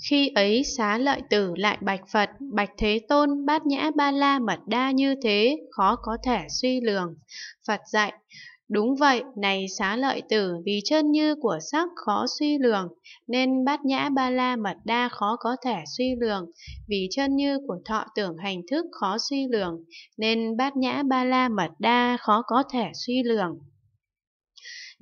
Khi ấy xá lợi tử lại bạch Phật, bạch Thế Tôn, bát nhã ba la mật đa như thế, khó có thể suy lường. Phật dạy, Đúng vậy, này xá lợi tử, vì chân như của sắc khó suy lường, nên bát nhã ba la mật đa khó có thể suy lường, vì chân như của thọ tưởng hành thức khó suy lường, nên bát nhã ba la mật đa khó có thể suy lường.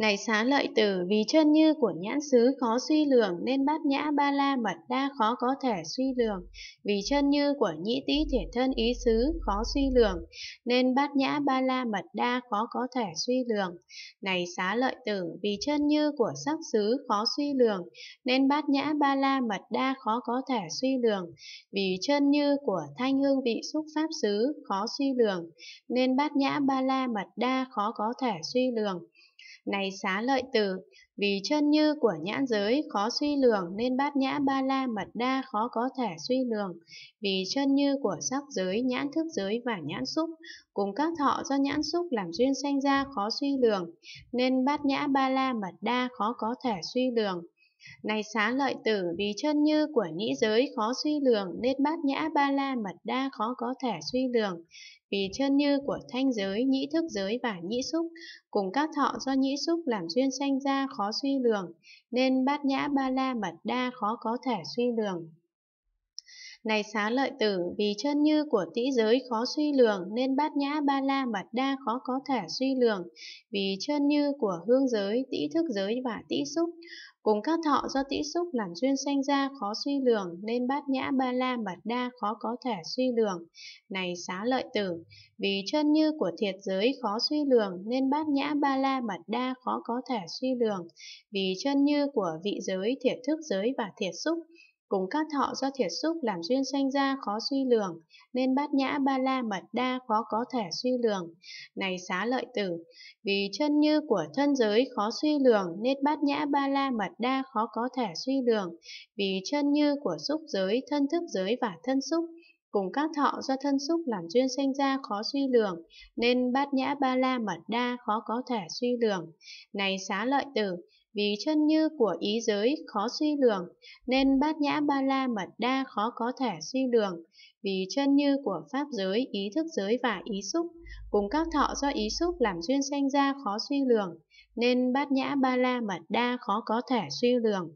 Này xá lợi tử, vì chân như của nhãn xứ khó suy lường nên bát nhã ba la mật đa khó có thể suy lường. Vì chân như của nhĩ tý thể thân ý xứ khó suy lường nên bát nhã ba la mật đa khó có thể suy lường. Này xá lợi tử, vì chân như của sắc xứ khó suy lường nên bát nhã ba la mật đa khó có thể suy lường. Vì chân như của thanh hương vị xúc pháp xứ khó suy lường nên bát nhã ba la mật đa khó có thể suy lường. Này xá lợi tử, vì chân như của nhãn giới khó suy lường nên bát nhã ba la mật đa khó có thể suy lường. Vì chân như của sắc giới, nhãn thức giới và nhãn xúc, cùng các thọ do nhãn xúc làm duyên sanh ra khó suy lường, nên bát nhã ba la mật đa khó có thể suy lường này xá lợi tử vì chân như của nhĩ giới khó suy lường nên bát nhã ba la mật đa khó có thể suy lường. Vì chân như của thanh giới, nhĩ thức giới và nhĩ xúc cùng các thọ do nhĩ xúc làm duyên sanh ra khó suy lường nên bát nhã ba la mật đa khó có thể suy lường. Này xá lợi tử, vì chân như của tỷ giới khó suy lường, nên bát nhã ba la mật đa khó có thể suy lường. Vì chân như của hương giới, tỷ thức giới và tỷ xúc, cùng các thọ do tỷ xúc làm duyên sanh ra khó suy lường, nên bát nhã ba la mật đa khó có thể suy lường. Này xá lợi tử, vì chân như của thiệt giới khó suy lường, nên bát nhã ba la mật đa khó có thể suy lường. Vì chân như của vị giới, thiệt thức giới và thiệt xúc cùng các thọ do thiệt xúc làm duyên sanh ra khó suy lường, nên bát nhã ba la mật đa khó có thể suy lường. Này xá lợi tử, vì chân như của thân giới khó suy lường, nên bát nhã ba la mật đa khó có thể suy lường. Vì chân như của xúc giới, thân thức giới và thân xúc, cùng các thọ do thân xúc làm duyên sinh ra khó suy lường, nên bát nhã ba la mật đa khó có thể suy lường. Này xá lợi tử, vì chân như của ý giới khó suy lường, nên bát nhã ba la mật đa khó có thể suy lường, vì chân như của pháp giới, ý thức giới và ý xúc, cùng các thọ do ý xúc làm duyên sanh ra khó suy lường, nên bát nhã ba la mật đa khó có thể suy lường.